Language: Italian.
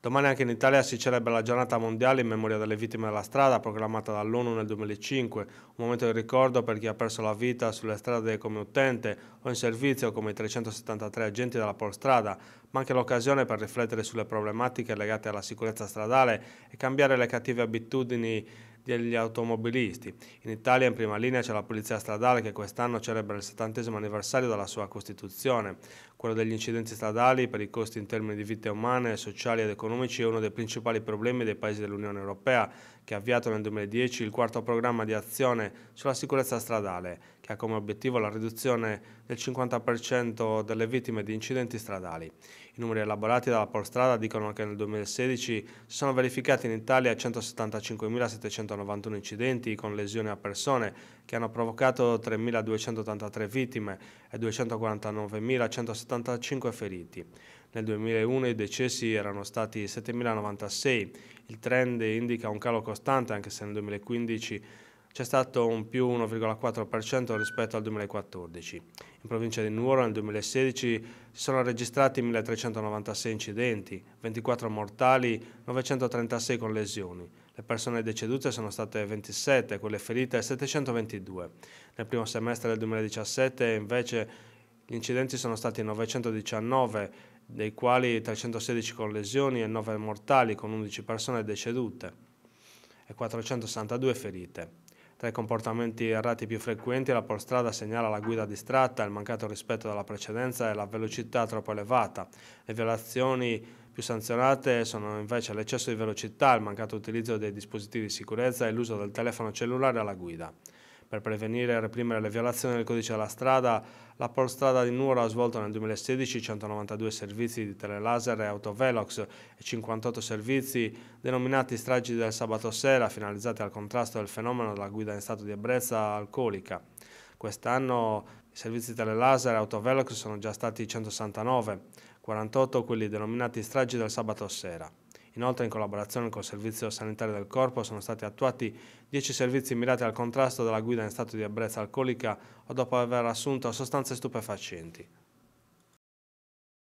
Domani anche in Italia si celebra la giornata mondiale in memoria delle vittime della strada, proclamata dall'ONU nel 2005, un momento di ricordo per chi ha perso la vita sulle strade come utente o in servizio come i 373 agenti della Polstrada, ma anche l'occasione per riflettere sulle problematiche legate alla sicurezza stradale e cambiare le cattive abitudini degli automobilisti. In Italia in prima linea c'è la Polizia Stradale che quest'anno celebra il 70 anniversario della sua Costituzione. Quello degli incidenti stradali per i costi in termini di vite umane, sociali ed economici è uno dei principali problemi dei paesi dell'Unione Europea che ha avviato nel 2010 il quarto programma di azione sulla sicurezza stradale che ha come obiettivo la riduzione del 50% delle vittime di incidenti stradali. I numeri elaborati dalla Polstrada dicono che nel 2016 si sono verificati in Italia 175.791 incidenti con lesioni a persone che hanno provocato 3.283 vittime e 249.175 feriti. Nel 2001 i decessi erano stati 7.096, il trend indica un calo costante anche se nel 2015 c'è stato un più 1,4% rispetto al 2014. In provincia di Nuoro nel 2016 si sono registrati 1.396 incidenti, 24 mortali, 936 con lesioni. Le persone decedute sono state 27, quelle ferite 722. Nel primo semestre del 2017 invece gli incidenti sono stati 919, dei quali 316 con lesioni e 9 mortali con 11 persone decedute e 462 ferite. Tra i comportamenti errati più frequenti la polstrada segnala la guida distratta, il mancato rispetto della precedenza e la velocità troppo elevata. Le violazioni più sanzionate sono invece l'eccesso di velocità, il mancato utilizzo dei dispositivi di sicurezza e l'uso del telefono cellulare alla guida per prevenire e reprimere le violazioni del codice della strada, la Polstrada di Nuoro ha svolto nel 2016 192 servizi di telelaser e autovelox e 58 servizi denominati stragi del sabato sera finalizzati al contrasto del fenomeno della guida in stato di ebbrezza alcolica. Quest'anno i servizi telelaser e autovelox sono già stati 169, 48 quelli denominati stragi del sabato sera. Inoltre in collaborazione col Servizio Sanitario del Corpo sono stati attuati 10 servizi mirati al contrasto della guida in stato di ebbrezza alcolica o dopo aver assunto sostanze stupefacenti.